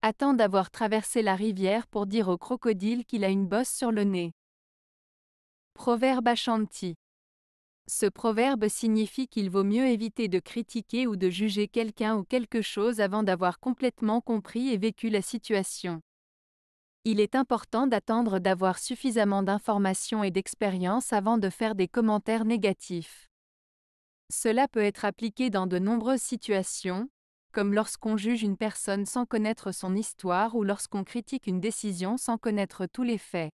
Attends d'avoir traversé la rivière pour dire au crocodile qu'il a une bosse sur le nez. Proverbe Ashanti. Ce proverbe signifie qu'il vaut mieux éviter de critiquer ou de juger quelqu'un ou quelque chose avant d'avoir complètement compris et vécu la situation. Il est important d'attendre d'avoir suffisamment d'informations et d'expérience avant de faire des commentaires négatifs. Cela peut être appliqué dans de nombreuses situations, comme lorsqu'on juge une personne sans connaître son histoire ou lorsqu'on critique une décision sans connaître tous les faits.